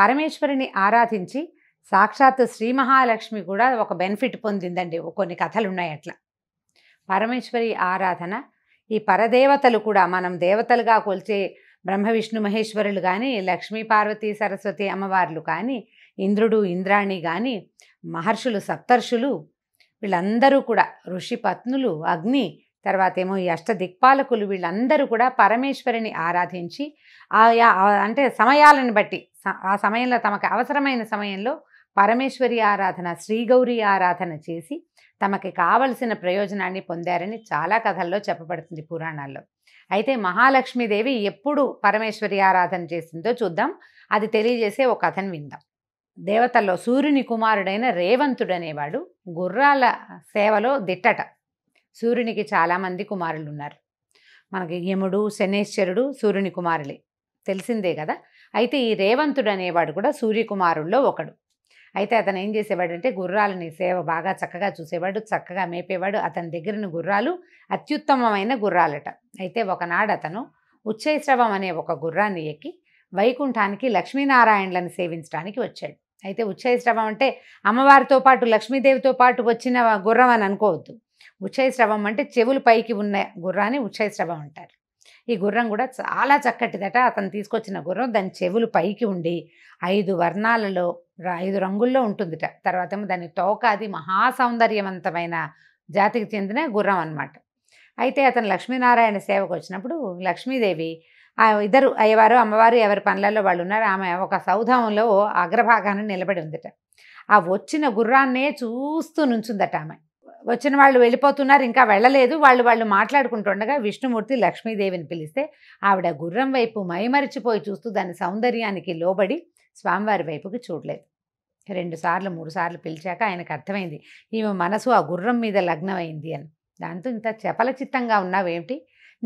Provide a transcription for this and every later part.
పరమేశ్వరిని ఆరాధించి సాక్షాత్తు శ్రీ మహాలక్ష్మి కూడా ఒక బెనిఫిట్ పొందిందండి కొన్ని కథలు ఉన్నాయి అట్లా పరమేశ్వరి ఆరాధన ఈ పరదేవతలు కూడా మనం దేవతలుగా కొలిచే బ్రహ్మ విష్ణు మహేశ్వరులు కానీ లక్ష్మీ పార్వతి సరస్వతి అమ్మవార్లు కానీ ఇంద్రుడు ఇంద్రాణి కానీ మహర్షులు సప్తర్షులు వీళ్ళందరూ కూడా ఋషి పత్నులు అగ్ని తర్వాత ఏమో ఈ అష్టదిక్పాలకులు వీళ్ళందరూ కూడా పరమేశ్వరిని ఆరాధించి ఆ అంటే సమయాలను బట్టి ఆ సమయంలో తమకు అవసరమైన సమయంలో పరమేశ్వరి ఆరాధన శ్రీగౌరి ఆరాధన చేసి తమకి కావలసిన ప్రయోజనాన్ని పొందారని చాలా కథల్లో చెప్పబడుతుంది పురాణాల్లో అయితే మహాలక్ష్మీదేవి ఎప్పుడు పరమేశ్వరి ఆరాధన చేసిందో చూద్దాం అది తెలియజేసే ఒక కథను విందాం దేవతల్లో సూర్యుని కుమారుడైన రేవంతుడనేవాడు గుర్రాల సేవలో దిట్టట సూర్యునికి చాలామంది కుమారులు ఉన్నారు మనకి యముడు శనేశ్వరుడు సూర్యుని కుమారులే తెలిసిందే కదా అయితే ఈ రేవంతుడు అనేవాడు కూడా సూర్యకుమారుల్లో ఒకడు అయితే అతను ఏం చేసేవాడంటే గుర్రాలని సేవ బాగా చక్కగా చూసేవాడు చక్కగా మేపేవాడు అతని దగ్గరని గుర్రాలు అత్యుత్తమమైన గుర్రాలట అయితే ఒకనాడు అతను ఉచ్చైశ్రవం అనే ఒక గుర్రాన్ని ఎక్కి వైకుంఠానికి లక్ష్మీనారాయణలను సేవించడానికి వచ్చాడు అయితే ఉచ్చైశ్రవం అంటే అమ్మవారితో పాటు లక్ష్మీదేవితో పాటు వచ్చిన గుర్రం అని అనుకోవద్దు ఉచ్చైశ్రవం అంటే చెవులు పైకి ఉన్న గుర్రాన్ని ఉచ్చైశ్రవం అంటారు ఈ గుర్రం కూడా చాలా చక్కటిదట అతను తీసుకొచ్చిన గుర్రం దాని చెవులు పైకి ఉండి ఐదు వర్ణాలలో ఐదు రంగుల్లో ఉంటుందిట తర్వాత దాని తోకాది మహా మహాసౌందర్యవంతమైన జాతికి చెందిన గుర్రం అనమాట అయితే అతను లక్ష్మీనారాయణ సేవకు వచ్చినప్పుడు లక్ష్మీదేవి ఆ ఇద్దరు అయ్యవారు అమ్మవారు ఎవరి పనులలో వాళ్ళు ఉన్నారు ఆమె ఒక సౌధంలో అగ్రభాగాన్ని నిలబడి ఉందిట ఆ వచ్చిన గుర్రాన్నే చూస్తూ నుంచుందట ఆమె వచ్చిన వాళ్ళు వెళ్ళిపోతున్నారు ఇంకా వెళ్ళలేదు వాళ్ళు వాళ్ళు మాట్లాడుకుంటుండగా విష్ణుమూర్తి లక్ష్మీదేవిని పిలిస్తే ఆవిడ గుర్రం వైపు మైమరిచిపోయి చూస్తూ దాని సౌందర్యానికి లోబడి స్వామివారి వైపుకి చూడలేదు రెండుసార్లు మూడుసార్లు పిలిచాక ఆయనకు అర్థమైంది ఈమె మనసు ఆ గుర్రం మీద లగ్నమైంది అని దాంతో ఇంత చిత్తంగా ఉన్నావేమిటి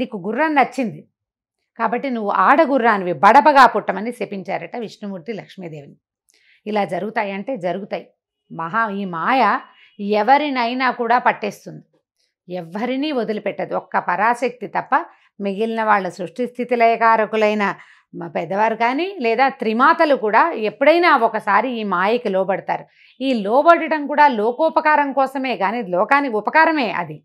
నీకు గుర్రం నచ్చింది కాబట్టి నువ్వు ఆడగుర్రానివి బడబగా పుట్టమని శపించారట విష్ణుమూర్తి లక్ష్మీదేవిని ఇలా జరుగుతాయంటే జరుగుతాయి మహా ఈ మాయ ఎవరినైనా కూడా పట్టేస్తుంది ఎవరిని వదిలిపెట్టదు ఒక్క పరాశక్తి తప్ప మిగిలిన వాళ్ళ సృష్టి స్థితిలయకారకులైన పెద్దవారు కానీ లేదా త్రిమాతలు కూడా ఎప్పుడైనా ఒకసారి ఈ మాయకి లోబడతారు ఈ లోబడటం కూడా లోకోపకారం కోసమే కానీ లోకానికి ఉపకారమే అది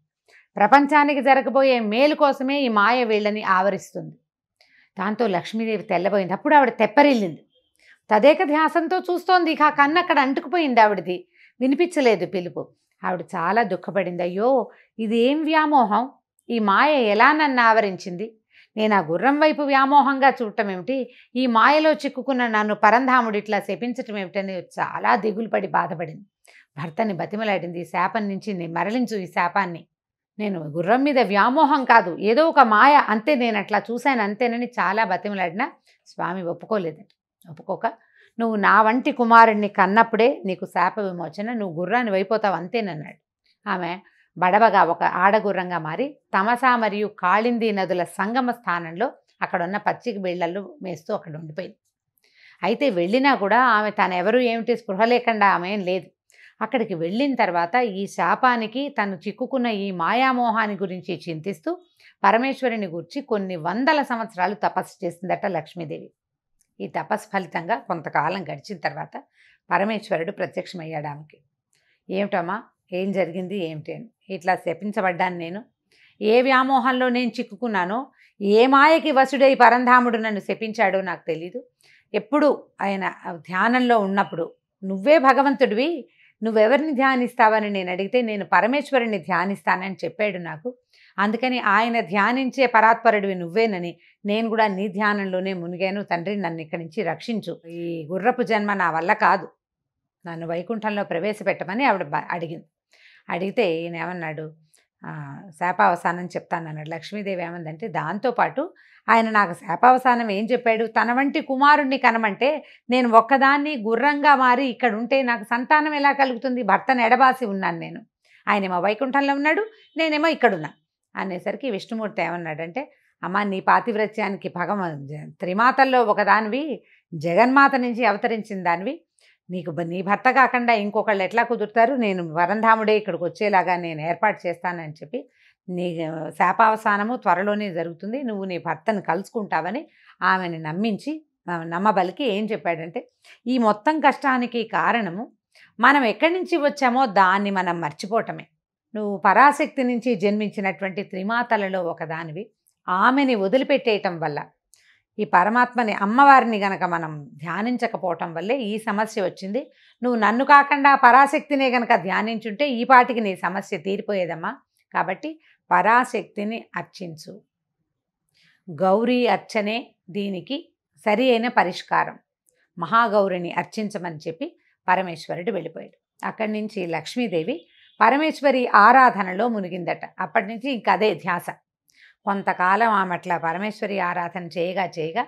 ప్రపంచానికి జరగబోయే మేలు కోసమే ఈ మాయ వీళ్ళని ఆవరిస్తుంది దాంతో లక్ష్మీదేవి తెల్లబోయింది అప్పుడు ఆవిడ తెప్పరిల్లింది తదేక ధ్యాసంతో చూస్తోంది ఇక కన్ను అక్కడ అంటుకుపోయింది ఆవిడది వినిపించలేదు పిలుపు ఆవిడ చాలా దుఃఖపడింది అయ్యో ఇది ఏం వ్యామోహం ఈ మాయ ఎలా నన్ను ఆవరించింది నేను ఆ గుర్రం వైపు వ్యామోహంగా చూడటం ఏమిటి ఈ మాయలో చిక్కుకున్న నన్ను పరంధాముడి ఇట్లా శపించటం ఏమిటని చాలా దిగులు పడి బాధపడింది భర్తని బతిమలాడింది ఈ శాపం నుంచి మరలించు ఈ శాపాన్ని నేను గుర్రం మీద వ్యామోహం కాదు ఏదో ఒక మాయ అంతే నేను అట్లా చూశాను అంతేనని చాలా బతిమలాడినా స్వామి ఒప్పుకోలేదండి ఒప్పుకోక నువ్వు నా వంటి కుమారుణ్ణి కన్నప్పుడే నీకు శాప విమోచన నువ్వు గుర్రాన్ని వైపోతావు అంతేనన్నాడు ఆమె బడబగా ఒక ఆడగుర్రంగా మారి తమసా మరియు కాళింది నదుల సంగమ స్థానంలో అక్కడున్న పచ్చిక బిళ్ళల్లో మేస్తూ అక్కడ ఉండిపోయింది అయితే వెళ్ళినా కూడా ఆమె ఎవరు ఏమిటి స్పృహ లేకుండా ఆమె లేదు అక్కడికి వెళ్ళిన తర్వాత ఈ శాపానికి తను చిక్కుకున్న ఈ మాయామోహాన్ని గురించి చింతిస్తూ పరమేశ్వరుని గురించి కొన్ని వందల సంవత్సరాలు తపస్సు చేసిందట లక్ష్మీదేవి ఈ తపస్ ఫలితంగా కొంతకాలం గడిచిన తర్వాత పరమేశ్వరుడు ప్రత్యక్షమయ్యాడు ఆమెకి ఏమిటమ్మా ఏం జరిగింది ఏమిటి అని ఇట్లా శపించబడ్డాను నేను ఏ వ్యామోహంలో నేను చిక్కుకున్నానో ఏ మాయకి వసుడై పరంధాముడు నన్ను శపించాడో నాకు తెలీదు ఎప్పుడు ఆయన ధ్యానంలో ఉన్నప్పుడు నువ్వే భగవంతుడివి నువ్వెవరిని ధ్యానిస్తావని నేను అడిగితే నేను పరమేశ్వరుని ధ్యానిస్తానని చెప్పాడు నాకు అందుకని ఆయన ధ్యానించే పరాత్పరుడివి నువ్వేనని నేను కూడా నీ ధ్యానంలోనే మునిగాను తండ్రి నన్ను ఇక్కడి నుంచి రక్షించు ఈ గుర్రపు జన్మ నా వల్ల కాదు నన్ను వైకుంఠంలో ప్రవేశపెట్టమని ఆవిడ అడిగింది అడిగితే ఈయన ఏమన్నాడు శాపావసానం చెప్తాను అన్నాడు లక్ష్మీదేవి ఏమందంటే దాంతోపాటు ఆయన నాకు శాపావసానం ఏం చెప్పాడు తన వంటి కుమారుణ్ణి కనమంటే నేను ఒక్కదాన్ని గుర్రంగా మారి ఇక్కడ ఉంటే నాకు సంతానం ఎలా కలుగుతుంది భర్తను ఎడబాసి ఉన్నాను నేను ఆయనేమో వైకుంఠంలో ఉన్నాడు నేనేమో ఇక్కడున్నా అనేసరికి విష్ణుమూర్తి ఏమన్నాడంటే అమ్మ నీ పాతివ్రత్యానికి భగవ త్రిమాతల్లో ఒకదానివి జగన్మాత నుంచి అవతరించిన దానివి నీకు నీ భర్త కాకుండా ఇంకొకళ్ళు ఎట్లా కుదురుతారు నేను వరంధాముడే ఇక్కడికి వచ్చేలాగా నేను ఏర్పాటు చేస్తానని చెప్పి నీ శాపావసానము త్వరలోనే జరుగుతుంది నువ్వు నీ భర్తను కలుసుకుంటావని ఆమెను నమ్మించి నమ్మబలికి ఏం చెప్పాడంటే ఈ మొత్తం కష్టానికి కారణము మనం ఎక్కడి నుంచి వచ్చామో దాన్ని మనం మర్చిపోవటమే నువ్వు పరాశక్తి నుంచి జన్మించినటువంటి త్రిమాతలలో ఒకదానివి ఆమెని వదిలిపెట్టేయటం వల్ల ఈ పరమాత్మని అమ్మవారిని గనక మనం ధ్యానించకపోవటం వల్లే ఈ సమస్య వచ్చింది నువ్వు నన్ను కాకుండా పరాశక్తినే గనక ధ్యానించుంటే ఈ పాటికి నీ సమస్య తీరిపోయేదమ్మా కాబట్టి పరాశక్తిని అర్చించు గౌరీ అర్చనే దీనికి సరి అయిన పరిష్కారం మహాగౌరిని అర్చించమని చెప్పి పరమేశ్వరుడు వెళ్ళిపోయాడు అక్కడి నుంచి లక్ష్మీదేవి పరమేశ్వరి ఆరాధనలో మునిగిందట అప్పటి నుంచి ఇంకదే ధ్యాస కొంతకాలం ఆమె అట్లా పరమేశ్వరి ఆరాధన చేయగా చేయగా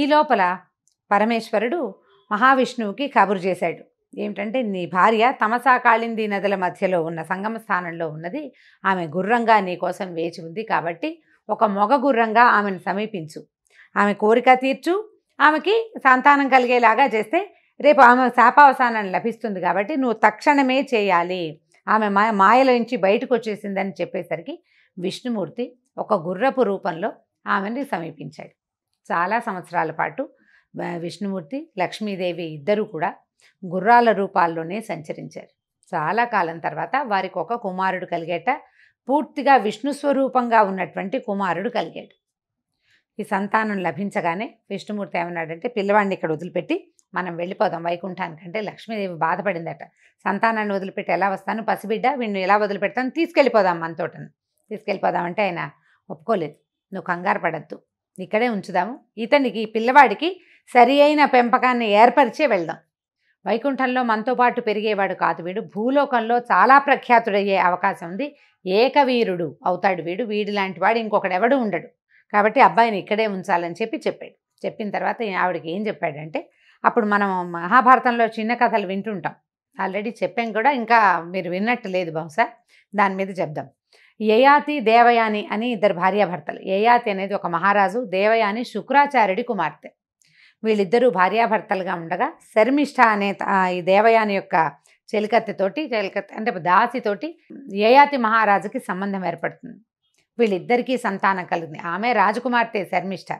ఈ లోపల పరమేశ్వరుడు మహావిష్ణువుకి కబురు చేశాడు ఏమిటంటే నీ భార్య తమసా కాళింది నదుల మధ్యలో ఉన్న సంగమ స్థానంలో ఉన్నది ఆమె గుర్రంగా నీ కోసం వేచి ఉంది కాబట్టి ఒక మొగ గుర్రంగా ఆమెను సమీపించు ఆమె కోరిక తీర్చు ఆమెకి సంతానం కలిగేలాగా చేస్తే రేపు ఆమె శాపావసానాన్ని లభిస్తుంది కాబట్టి నువ్వు తక్షణమే చేయాలి ఆమె మా మాయలోంచి బయటకు వచ్చేసిందని చెప్పేసరికి విష్ణుమూర్తి ఒక గుర్రపు రూపంలో ఆమెని సమీపించాడు చాలా సంవత్సరాల పాటు విష్ణుమూర్తి లక్ష్మీదేవి ఇద్దరూ కూడా గుర్రాల రూపాల్లోనే సంచరించారు చాలా కాలం తర్వాత వారికి ఒక కుమారుడు కలిగేట పూర్తిగా విష్ణు స్వరూపంగా ఉన్నటువంటి కుమారుడు కలిగాడు ఈ సంతానం లభించగానే విష్ణుమూర్తి ఏమన్నాడంటే పిల్లవాడిని ఇక్కడ వదిలిపెట్టి మనం వెళ్ళిపోదాం వైకుంఠానికి అంటే లక్ష్మీదేవి బాధపడిందట సంతానాన్ని వదిలిపెట్టి ఎలా వస్తాను పసిబిడ్డ వీడిని ఎలా వదిలిపెడతాను తీసుకెళ్ళిపోదాం మనతోటను తీసుకెళ్ళిపోదామంటే ఆయన ఒప్పుకోలేదు నువ్వు కంగారు పడద్దు ఇక్కడే ఉంచుదాము ఇతనికి పిల్లవాడికి సరి అయిన పెంపకాన్ని ఏర్పరిచే వెళ్దాం వైకుంఠంలో మనతో పాటు పెరిగేవాడు కాదు వీడు భూలోకంలో చాలా ప్రఖ్యాతుడయ్యే అవకాశం ఉంది ఏకవీరుడు అవుతాడు వీడు వీడు లాంటి వాడు ఇంకొకడెవడు ఉండడు కాబట్టి అబ్బాయిని ఇక్కడే ఉంచాలని చెప్పి చెప్పాడు చెప్పిన తర్వాత ఆవిడకి ఏం చెప్పాడంటే అప్పుడు మనం మహాభారతంలో చిన్న కథలు వింటుంటాం ఆల్రెడీ చెప్పాం కూడా ఇంకా మీరు విన్నట్టు లేదు బహుశా దాని మీద చెప్దాం యయాతి దేవయాని అని ఇద్దరు భార్యాభర్తలు యయాతి అనేది ఒక మహారాజు దేవయాని శుక్రాచార్యుడి కుమార్తె వీళ్ళిద్దరూ భార్యాభర్తలుగా ఉండగా శర్మిష్ఠ అనే ఈ దేవయాని యొక్క చెలికత్తెతోటి చెలికత్తె అంటే దాసితోటి యయాతి మహారాజుకి సంబంధం ఏర్పడుతుంది వీళ్ళిద్దరికీ సంతానం కలిగింది ఆమె రాజకుమార్తె శర్మిష్ఠ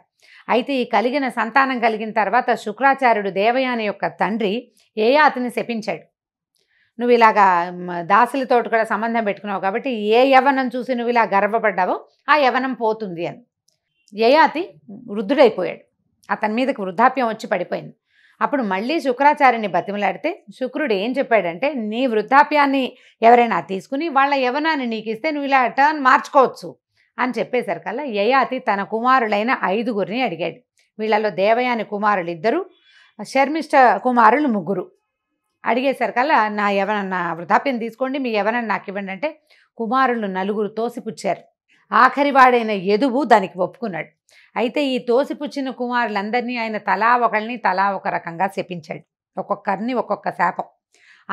అయితే ఈ కలిగిన సంతానం కలిగిన తర్వాత శుక్రాచార్యుడు దేవయాని యొక్క తండ్రి యయాతిని శపించాడు నువ్వు ఇలాగా దాసులతో కూడా సంబంధం పెట్టుకున్నావు కాబట్టి ఏ యవనం చూసి నువ్వు ఇలా గర్వపడ్డావో ఆ యవనం పోతుంది అని యయాతి వృద్ధుడైపోయాడు అతని మీదకి వృద్ధాప్యం వచ్చి పడిపోయింది అప్పుడు మళ్ళీ శుక్రాచార్యుని బతిమలాడితే శుక్రుడు ఏం చెప్పాడంటే నీ వృద్ధాప్యాన్ని ఎవరైనా తీసుకుని వాళ్ళ యవనాన్ని నీకు ఇస్తే నువ్వు ఇలా టర్న్ మార్చుకోవచ్చు అని చెప్పేసరికల్లా యయాతి తన కుమారులైన ఐదుగురిని అడిగాడు వీళ్ళలో దేవయాని కుమారులు ఇద్దరు శర్మిష్ట కుమారులు ముగ్గురు అడిగేసరికల్లా నా ఎవరన్నా వృద్ధాప్యం తీసుకోండి మీ ఎవరన్నా నాకు ఇవ్వండి అంటే కుమారులు నలుగురు తోసిపుచ్చారు ఆఖరివాడైన ఎదువు దానికి ఒప్పుకున్నాడు అయితే ఈ తోసిపుచ్చిన కుమారులందరినీ ఆయన తలా ఒకరిని తలా ఒక రకంగా శపించాడు ఒక్కొక్కరిని ఒక్కొక్క శాపం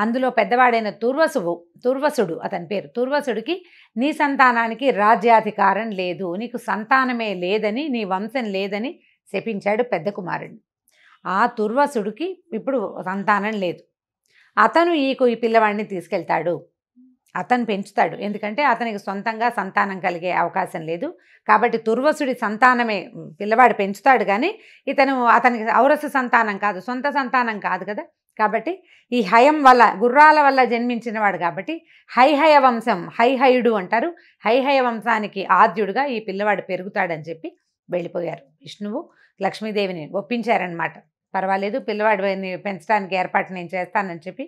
అందులో పెద్దవాడైన తుర్వసువు తుర్వసుడు అతని పేరు తుర్వసుడికి నీ సంతానానికి రాజ్యాధికారం లేదు నీకు సంతానమే లేదని నీ వంశం లేదని శపించాడు పెద్ద కుమారుడిని ఆ తుర్వసుడికి ఇప్పుడు సంతానం లేదు అతను ఈకు ఈ పిల్లవాడిని తీసుకెళ్తాడు అతను పెంచుతాడు ఎందుకంటే అతనికి సొంతంగా సంతానం కలిగే అవకాశం లేదు కాబట్టి తుర్వసుడి సంతానమే పిల్లవాడు పెంచుతాడు కానీ ఇతను అతనికి ఔరస సంతానం కాదు సొంత సంతానం కాదు కదా కాబట్టి ఈ హయం వల్ల గుర్రాల వల్ల జన్మించినవాడు కాబట్టి హైహయ వంశం హైహయుడు అంటారు హైహయ వంశానికి ఆద్యుడుగా ఈ పిల్లవాడు పెరుగుతాడని చెప్పి వెళ్ళిపోయారు విష్ణువు లక్ష్మీదేవిని ఒప్పించారనమాట పర్వాలేదు పిల్లవాడిని పెంచడానికి ఏర్పాటు నేను చేస్తానని చెప్పి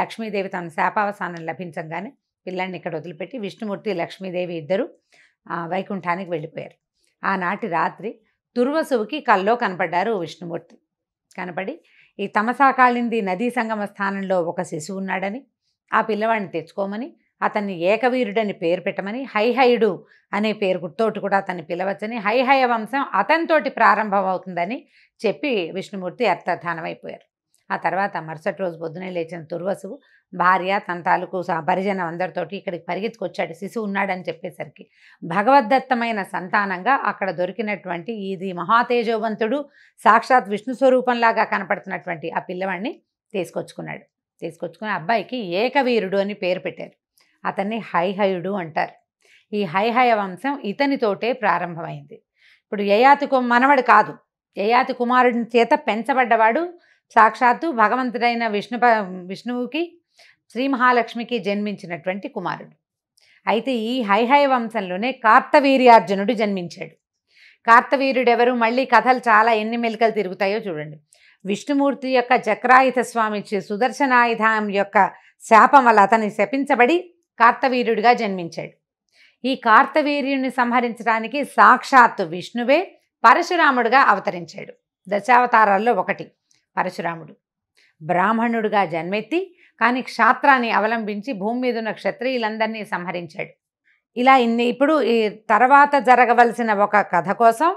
లక్ష్మీదేవి తన శాపావసానం లభించంగానే పిల్లాన్ని ఇక్కడ వదిలిపెట్టి విష్ణుమూర్తి లక్ష్మీదేవి ఇద్దరు వైకుంఠానికి వెళ్ళిపోయారు ఆనాటి రాత్రి దుర్వసువుకి కల్లో కనపడ్డారు విష్ణుమూర్తి కనపడి ఈ తమసాకాళింది నదీ సంగమ స్థానంలో ఒక శిశువు ఉన్నాడని ఆ పిల్లవాడిని తెచ్చుకోమని అతన్ని ఏకవీరుడని పేరు పెట్టమని హైహయుడు అనే పేరు గుర్తోటి కూడా అతన్ని పిలవచ్చని హైహయ వంశం అతనితోటి ప్రారంభమవుతుందని చెప్పి విష్ణుమూర్తి అర్థధానమైపోయారు ఆ తర్వాత మరుసటి రోజు పొద్దునే లేచిన తుర్వసు భార్య తన తాలూకు పరిజనం అందరితోటి ఇక్కడికి పరిగెత్తుకొచ్చాడు శిశువు ఉన్నాడని చెప్పేసరికి భగవద్దత్తమైన సంతానంగా అక్కడ దొరికినటువంటి ఇది మహాతేజోవంతుడు సాక్షాత్ విష్ణు స్వరూపంలాగా కనపడుతున్నటువంటి ఆ పిల్లవాడిని తీసుకొచ్చుకున్నాడు తీసుకొచ్చుకుని అబ్బాయికి ఏకవీరుడు అని పేరు పెట్టారు అతన్ని హైహయుడు అంటారు ఈ హైహయ వంశం ఇతనితోటే ప్రారంభమైంది ఇప్పుడు యయాతి మనవడు కాదు యయాతి కుమారుడి చేత పెంచబడ్డవాడు సాక్షాత్తు భగవంతుడైన విష్ణు విష్ణువుకి శ్రీ మహాలక్ష్మికి జన్మించినటువంటి కుమారుడు అయితే ఈ హైహయ వంశంలోనే కార్తవీర్యార్జునుడు జన్మించాడు ఎవరు మళ్ళీ కథలు చాలా ఎన్ని మెలికలు తిరుగుతాయో చూడండి విష్ణుమూర్తి యొక్క చక్రాయుధ స్వామి సుదర్శనాయుధం యొక్క శాపం వల్ల అతన్ని శపించబడి కార్తవీర్యుడిగా జన్మించాడు ఈ కార్తవీర్యుడిని సంహరించడానికి సాక్షాత్తు విష్ణువే పరశురాముడుగా అవతరించాడు దశావతారాల్లో ఒకటి పరశురాముడు బ్రాహ్మణుడుగా జన్మెత్తి కానీ క్షాత్రాన్ని అవలంబించి భూమి మీద ఉన్న క్షత్రియులందరినీ సంహరించాడు ఇలా ఇన్ని ఇప్పుడు ఈ తర్వాత జరగవలసిన ఒక కథ కోసం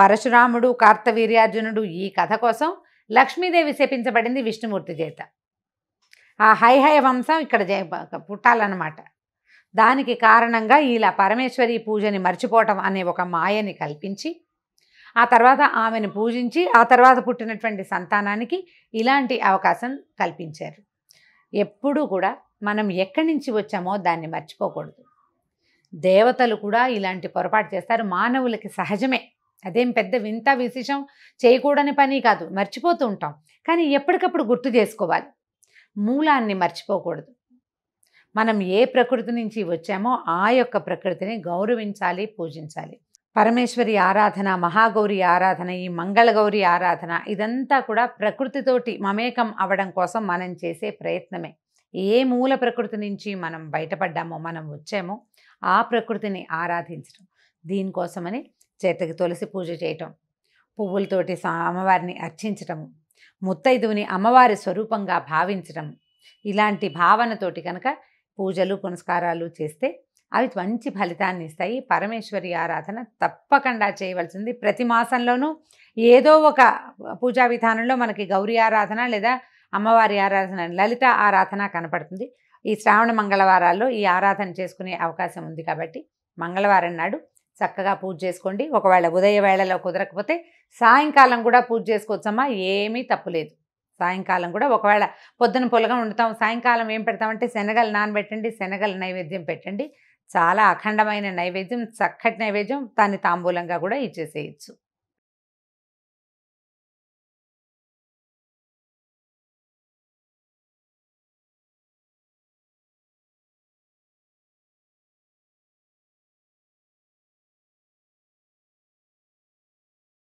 పరశురాముడు కార్తవీర్యార్జునుడు ఈ కథ కోసం లక్ష్మీదేవి శపించబడింది విష్ణుమూర్తి చేత ఆ హైహయ వంశం ఇక్కడ పుట్టాలన్నమాట దానికి కారణంగా ఇలా పరమేశ్వరి పూజని మర్చిపోవటం అనే ఒక మాయని కల్పించి ఆ తర్వాత ఆమెను పూజించి ఆ తర్వాత పుట్టినటువంటి సంతానానికి ఇలాంటి అవకాశం కల్పించారు ఎప్పుడూ కూడా మనం ఎక్కడి నుంచి వచ్చామో దాన్ని మర్చిపోకూడదు దేవతలు కూడా ఇలాంటి పొరపాటు చేస్తారు మానవులకి సహజమే అదేం పెద్ద వింత విశేషం చేయకూడని పని కాదు మర్చిపోతూ ఉంటాం కానీ ఎప్పటికప్పుడు గుర్తు చేసుకోవాలి మూలాన్ని మర్చిపోకూడదు మనం ఏ ప్రకృతి నుంచి వచ్చామో ఆ యొక్క ప్రకృతిని గౌరవించాలి పూజించాలి పరమేశ్వరి ఆరాధన మహాగౌరి ఆరాధన ఈ మంగళగౌరి ఆరాధన ఇదంతా కూడా ప్రకృతితోటి మమేకం అవడం కోసం మనం చేసే ప్రయత్నమే ఏ మూల ప్రకృతి నుంచి మనం బయటపడ్డామో మనం వచ్చామో ఆ ప్రకృతిని ఆరాధించడం దీనికోసమని చేతకి తులసి పూజ చేయటం పువ్వులతోటి అమ్మవారిని అర్చించటము ముత్తైదువుని అమ్మవారి స్వరూపంగా భావించడం ఇలాంటి భావనతోటి కనుక పూజలు పునస్కారాలు చేస్తే అవి మంచి ఫలితాన్ని ఇస్తాయి పరమేశ్వరి ఆరాధన తప్పకుండా చేయవలసింది ప్రతి మాసంలోనూ ఏదో ఒక పూజా విధానంలో మనకి గౌరీ ఆరాధన లేదా అమ్మవారి ఆరాధన లలిత ఆరాధన కనపడుతుంది ఈ శ్రావణ మంగళవారాల్లో ఈ ఆరాధన చేసుకునే అవకాశం ఉంది కాబట్టి మంగళవారం నాడు చక్కగా పూజ చేసుకోండి ఒకవేళ ఉదయ వేళలో కుదరకపోతే సాయంకాలం కూడా పూజ చేసుకోవచ్చమ్మా ఏమీ తప్పులేదు సాయంకాలం కూడా ఒకవేళ పొద్దున పొలగా వండుతాం సాయంకాలం ఏం పెడతామంటే శనగలు నానబెట్టండి శనగల నైవేద్యం పెట్టండి చాలా అఖండమైన నైవేద్యం చక్కటి నైవేద్యం దాన్ని తాంబూలంగా కూడా ఇచ్చేసేయచ్చు